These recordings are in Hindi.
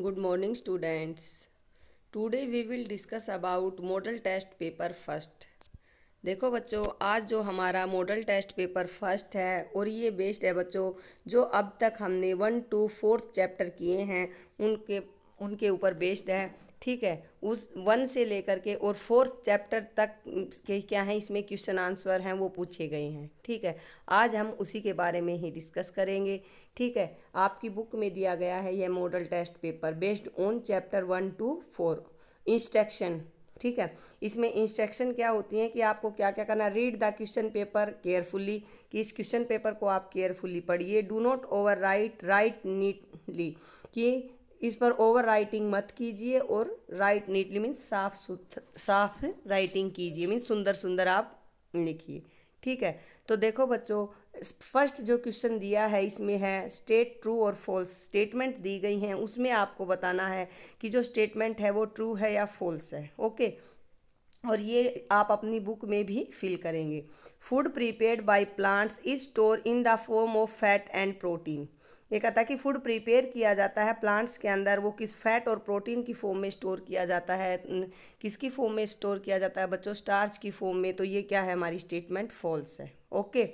good morning students today we will discuss about model test paper first देखो बच्चों आज जो हमारा मॉडल टेस्ट पेपर फर्स्ट है और ये बेस्ड है बच्चों जो अब तक हमने वन टू फोर्थ चैप्टर किए हैं उनके उनके ऊपर बेस्ड है ठीक है उस वन से लेकर के और फोर्थ चैप्टर तक के क्या है इसमें क्वेश्चन आंसर हैं वो पूछे गए हैं ठीक है आज हम उसी के बारे में ही डिस्कस करेंगे ठीक है आपकी बुक में दिया गया है यह model test paper based on chapter one two four instruction ठीक है इसमें इंस्ट्रक्शन क्या होती है कि आपको क्या क्या करना read the question paper carefully कि इस क्वेश्चन पेपर को आप केयरफुली पढ़िए do not overwrite write neatly कि इस पर ओवर राइटिंग मत कीजिए और राइट नीटली मीन्स साफ सुथ साफ राइटिंग कीजिए मीन्स सुंदर सुंदर आप लिखिए ठीक है तो देखो बच्चों फर्स्ट जो क्वेश्चन दिया है इसमें है स्टेट ट्रू और फॉल्स स्टेटमेंट दी गई हैं उसमें आपको बताना है कि जो स्टेटमेंट है वो ट्रू है या फॉल्स है ओके और ये आप अपनी बुक में भी फिल करेंगे food prepared by plants is store in the form of fat and protein ये कहता है कि फूड प्रिपेयर किया जाता है प्लांट्स के अंदर वो किस फैट और प्रोटीन की फॉर्म में स्टोर किया जाता है किसकी फॉर्म में स्टोर किया जाता है बच्चों स्टार्च की फॉर्म में तो ये क्या है हमारी स्टेटमेंट फॉल्स है ओके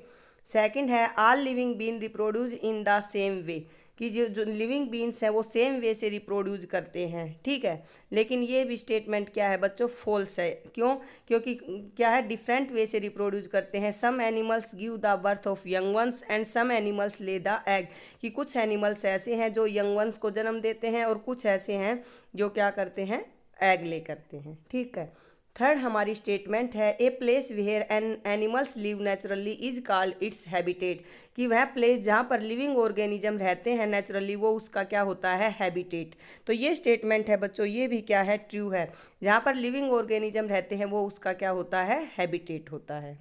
सेकंड है all living being reproduce in the same way कि जो जो लिविंग बीन्स है वो सेम वे से रिप्रोड्यूस करते हैं ठीक है लेकिन ये भी स्टेटमेंट क्या है बच्चों फॉल्स है क्यों क्योंकि क्या है डिफरेंट वे से रिप्रोड्यूस करते हैं some animals give the birth of young ones and some animals lay the egg कि कुछ एनिमल्स ऐसे हैं जो यंग वंस को जन्म देते हैं और कुछ ऐसे हैं जो क्या करते हैं एग ले करते हैं ठीक है थर्ड हमारी स्टेटमेंट है a place where an animals live naturally is called its habitat कि वह प्लेस जहाँ पर लिविंग ऑर्गेनिज्म रहते हैं नेचुरली वो उसका क्या होता है हैबिटेट तो ये स्टेटमेंट है बच्चों ये भी क्या है ट्रू है जहाँ पर लिविंग ऑर्गेनिज्म रहते हैं वो उसका क्या होता है हैबिटेट होता है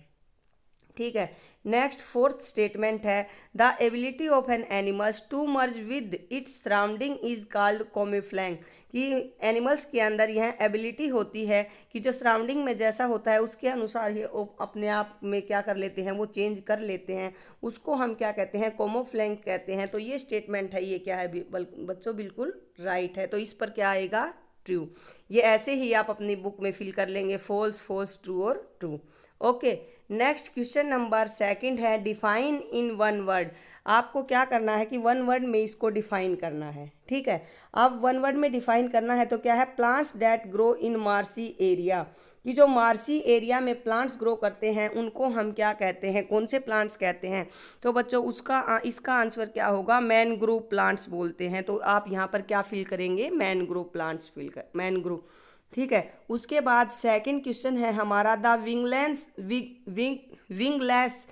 ठीक है नेक्स्ट फोर्थ स्टेटमेंट है the ability of an animals to merge with its surrounding is called camouflage कि एनिमल्स के अंदर यह एबिलिटी होती है कि जो सराउंडिंग में जैसा होता है उसके अनुसार ही अपने आप में क्या कर लेते हैं वो चेंज कर लेते हैं उसको हम क्या कहते हैं कोमोफ्लैंग कहते हैं तो ये स्टेटमेंट है ये क्या है बच्चों बिल्कुल राइट है तो इस पर क्या आएगा ट्रू ये ऐसे ही आप अपनी बुक में फिल कर लेंगे फॉल्स फॉल्स ट्रू और true okay next question number second है डिफाइन इन वन वर्ड आपको क्या करना है कि वन वर्ड में इसको डिफाइन करना है ठीक है अब वन वर्ड में डिफाइन करना है तो क्या है plants that grow in marshy area कि जो मार्सी एरिया में प्लांट्स ग्रो करते हैं उनको हम क्या कहते हैं कौन से प्लांट्स कहते हैं तो बच्चों उसका इसका आंसर क्या होगा मैनग्रोव प्लांट्स बोलते हैं तो आप यहाँ पर क्या फील करेंगे मैनग्रोव प्लांट्स फील कर मैनग्रोव ठीक है उसके बाद सेकंड क्वेश्चन है हमारा the wingless wing wingless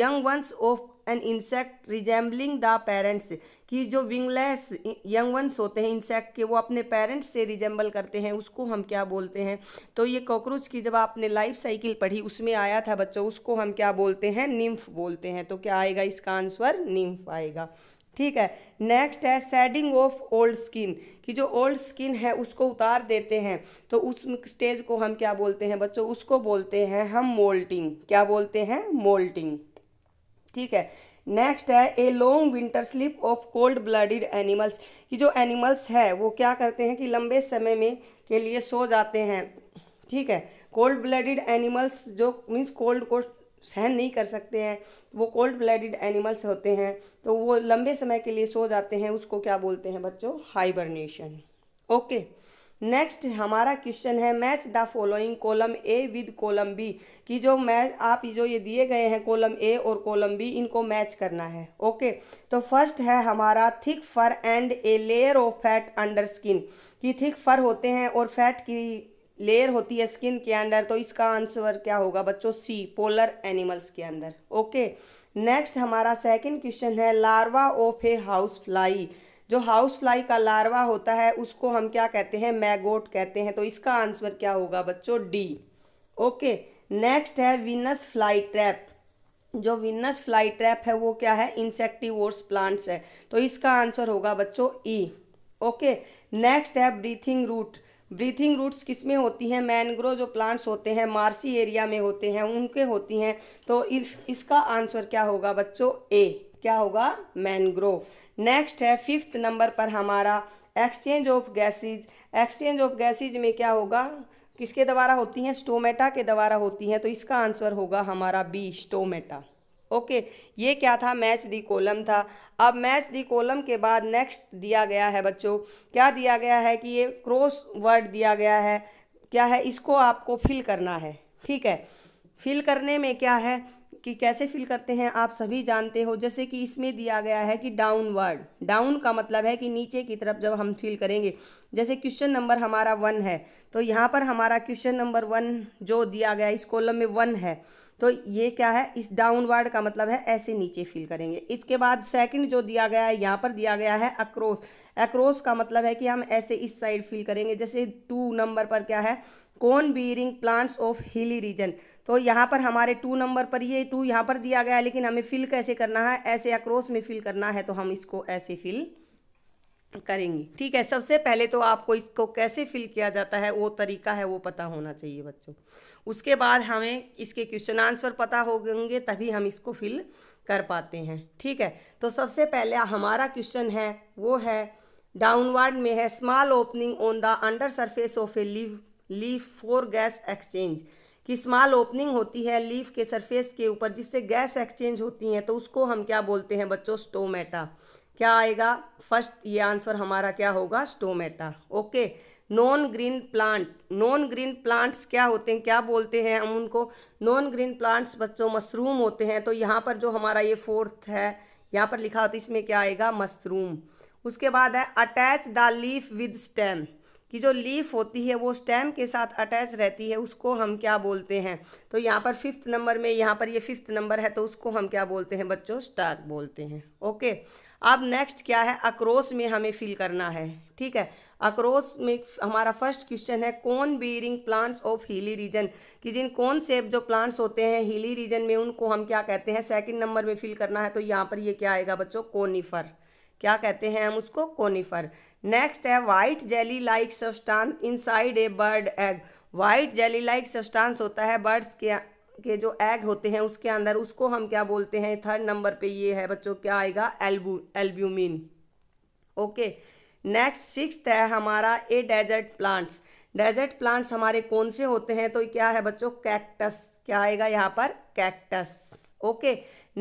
young ones of an insect resembling the parents कि जो विंगलेस यंग वंस होते हैं इंसेक्ट के वो अपने पेरेंट्स से रिजेंबल करते हैं उसको हम क्या बोलते हैं तो ये कॉकरोच की जब आपने लाइफ साइकिल पढ़ी उसमें आया था बच्चों उसको हम क्या बोलते हैं निम्फ बोलते हैं तो क्या आएगा इसका आंसर निम्फ आएगा ठीक है नेक्स्ट है सेडिंग ऑफ ओल्ड स्किन कि जो ओल्ड स्किन है उसको उतार देते हैं तो उस स्टेज को हम क्या बोलते हैं बच्चों उसको बोलते हैं हम मोल्टिंग क्या बोलते हैं मोल्टिंग ठीक है नेक्स्ट है a long winter sleep of cold blooded animals कि जो एनिमल्स है वो क्या करते हैं कि लंबे समय में के लिए सो जाते हैं ठीक है कोल्ड ब्लडेड एनिमल्स जो मीन्स कोल्ड को सहन नहीं कर सकते हैं वो कोल्ड ब्लडेड एनिमल्स होते हैं तो वो लंबे समय के लिए सो जाते हैं उसको क्या बोलते हैं बच्चों हाइबरनेशन ओके नेक्स्ट हमारा क्वेश्चन है match the following column A with column B कि जो मैच आप जो ये दिए गए हैं कॉलम ए और कॉलम बी इनको मैच करना है ओके तो फर्स्ट है हमारा thick fur and a layer of fat under skin कि थिक फर होते हैं और फैट की लेयर होती है स्किन के अंदर तो इसका आंसर क्या होगा बच्चों सी पोलर एनिमल्स के अंदर ओके नेक्स्ट हमारा सेकंड क्वेश्चन है larva of a house fly जो हाउस फ्लाई का लार्वा होता है उसको हम क्या कहते हैं मैगोट कहते हैं तो इसका आंसर क्या होगा बच्चों डी ओके नेक्स्ट है विनस फ्लाई ट्रैप जो विनस फ्लाई ट्रैप है वो क्या है इंसेक्टिवोर्स प्लांट्स है तो इसका आंसर होगा बच्चों ई ओके नेक्स्ट है ब्रीथिंग रूट ब्रीथिंग रूट्स किस में होती हैं मैनग्रो जो प्लांट्स होते हैं मार्सी एरिया में होते हैं उनके होती हैं तो इस इसका आंसर क्या होगा बच्चों ए क्या होगा मैनग्रो नेक्स्ट है फिफ्थ नंबर पर हमारा exchange of gases exchange of gases में क्या होगा किसके द्वारा होती हैं स्टोमेटा के द्वारा होती हैं तो इसका आंसर होगा हमारा बी स्टोमेटा ओके ये क्या था मैच दी कॉलम था अब मैच दी कॉलम के बाद नेक्स्ट दिया गया है बच्चों क्या दिया गया है कि ये क्रॉस वर्ड दिया गया है क्या है इसको आपको फिल करना है ठीक है फिल करने में क्या है कि कैसे फिल करते हैं आप सभी जानते हो जैसे कि इसमें दिया गया है कि डाउनवर्ड डाउन का मतलब है कि नीचे की तरफ जब हम फिल करेंगे जैसे क्वेश्चन नंबर हमारा वन है तो यहाँ पर हमारा क्वेश्चन नंबर वन जो दिया गया इस कॉलम में वन है तो ये क्या है इस डाउनवर्ड का मतलब है ऐसे नीचे फिल करेंगे इसके बाद सेकंड जो दिया गया है यहाँ पर दिया गया है अक्रोस अक्रोस का मतलब है कि हम ऐसे इस साइड फिल करेंगे जैसे टू नंबर पर क्या है cone bearing plants of hilly region तो यहाँ पर हमारे टू नंबर पर ये टू यहाँ पर दिया गया है लेकिन हमें फिल कैसे करना है ऐसे अक्रॉस में फिल करना है तो हम इसको ऐसे फिल करेंगे ठीक है सबसे पहले तो आपको इसको कैसे फिल किया जाता है वो तरीका है वो पता होना चाहिए बच्चों उसके बाद हमें इसके क्वेश्चन आंसर पता हो गएंगे तभी हम इसको फिल कर पाते हैं ठीक है तो सबसे पहले हमारा क्वेश्चन है वो है डाउनवर्ड में है small opening on the under surface of a leaf leaf for gas exchange की स्मॉल ओपनिंग होती है लीफ के सरफेस के ऊपर जिससे गैस एक्सचेंज होती हैं तो उसको हम क्या बोलते हैं बच्चों स्टोमेटा क्या आएगा फर्स्ट ये आंसर हमारा क्या होगा stomata okay non green plant non green plants क्या होते हैं क्या बोलते हैं हम उनको नॉन ग्रीन प्लांट्स बच्चों मशरूम होते हैं तो यहाँ पर जो हमारा ये फोर्थ है यहाँ पर लिखा होता है इसमें क्या आएगा मशरूम उसके बाद है attach the leaf with stem कि जो लीफ होती है वो स्टेम के साथ अटैच रहती है उसको हम क्या बोलते हैं तो यहाँ पर फिफ्थ नंबर में यहाँ पर ये फिफ्थ नंबर है तो उसको हम क्या बोलते हैं बच्चों स्टार बोलते हैं ओके अब नेक्स्ट क्या है अक्रोस में हमें फिल करना है ठीक है अक्रोस में हमारा फर्स्ट क्वेश्चन है cone bearing plants of hilly region कि जिन कौन से जो प्लांट्स होते हैं हिली रीजन में उनको हम क्या कहते हैं सेकेंड नंबर में फिल करना है तो यहाँ पर ये क्या आएगा बच्चों कोनीफर क्या कहते हैं हम उसको कोनीफर नेक्स्ट है white jelly like substance inside a bird egg white jelly like substance होता है बर्ड्स के के जो एग होते हैं उसके अंदर उसको हम क्या बोलते हैं थर्ड नंबर पे ये है बच्चों क्या आएगा एल्बू एल्ब्यूमिन ओके नेक्स्ट सिक्स है हमारा a desert plants desert plants हमारे कौन से होते हैं तो क्या है बच्चों कैक्टस क्या आएगा यहाँ पर cactus okay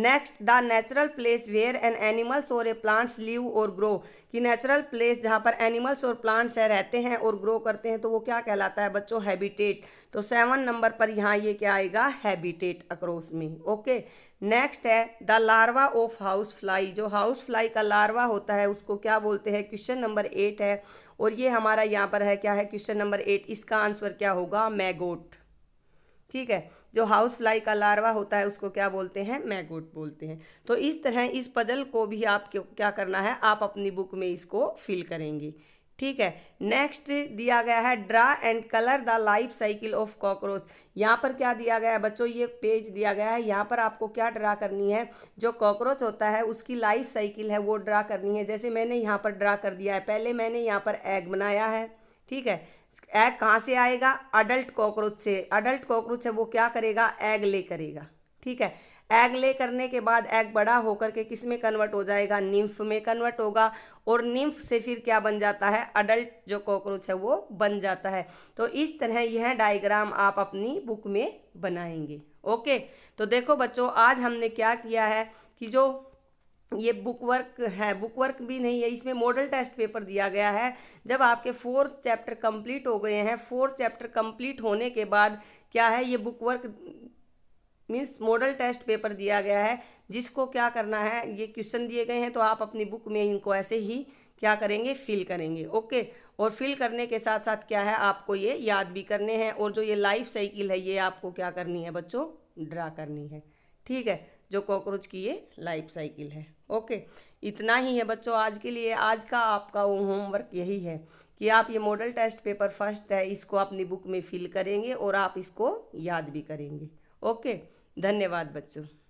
next the natural place where an animals और ए प्लांट्स लिव और ग्रो कि नेचुरल प्लेस जहाँ पर एनिमल्स और प्लांट्स है रहते हैं और ग्रो करते हैं तो वो क्या कहलाता है बच्चों हैबिटेट तो सेवन नंबर पर यहाँ ये क्या आएगा हैबिटेट अक्रोस में ओके नेक्स्ट है the larva of house fly जो हाउस फ्लाई का लार्वा होता है उसको क्या बोलते हैं क्वेश्चन नंबर एट है और ये हमारा यहाँ पर है क्या है क्वेश्चन नंबर एट इसका आंसर क्या होगा मैगोट ठीक है जो हाउस फ्लाई का लार्वा होता है उसको क्या बोलते हैं मैगोट बोलते हैं तो इस तरह इस पजल को भी आप क्या करना है आप अपनी बुक में इसको फिल करेंगे ठीक है नेक्स्ट दिया गया है draw and colour the life cycle of cockroach यहाँ पर क्या दिया गया है बच्चों ये पेज दिया गया है यहाँ पर आपको क्या ड्रा करनी है जो कॉकरोच होता है उसकी लाइफ साइकिल है वो ड्रा करनी है जैसे मैंने यहाँ पर ड्रा कर दिया है पहले मैंने यहाँ पर एग बनाया है ठीक है एग कहाँ से आएगा अडल्ट कॉकरोच से अडल्ट कॉकरोच है वो क्या करेगा एग ले करेगा ठीक है एग ले करने के बाद एग बड़ा होकर के किस में कन्वर्ट हो जाएगा निम्फ में कन्वर्ट होगा और निम्फ से फिर क्या बन जाता है अडल्ट जो कॉकरोच है वो बन जाता है तो इस तरह यह डायग्राम आप अपनी बुक में बनाएंगे ओके तो देखो बच्चों आज हमने क्या किया है कि जो ये बुक वर्क है बुक वर्क भी नहीं है इसमें मॉडल टेस्ट पेपर दिया गया है जब आपके फोर्थ चैप्टर कंप्लीट हो गए हैं फोर चैप्टर कंप्लीट होने के बाद क्या है ये book work means model test paper दिया गया है जिसको क्या करना है ये क्वेश्चन दिए गए हैं तो आप अपनी बुक में इनको ऐसे ही क्या करेंगे फिल करेंगे ओके और फिल करने के साथ साथ क्या है आपको ये याद भी करने हैं और जो ये लाइफ साइकिल है ये आपको क्या करनी है बच्चों ड्रा करनी है ठीक है जो कॉकरोच की ये लाइफ साइकिल है ओके इतना ही है बच्चों आज के लिए आज का आपका वो होमवर्क यही है कि आप ये मॉडल टेस्ट पेपर फर्स्ट है इसको अपनी बुक में फिल करेंगे और आप इसको याद भी करेंगे ओके धन्यवाद बच्चों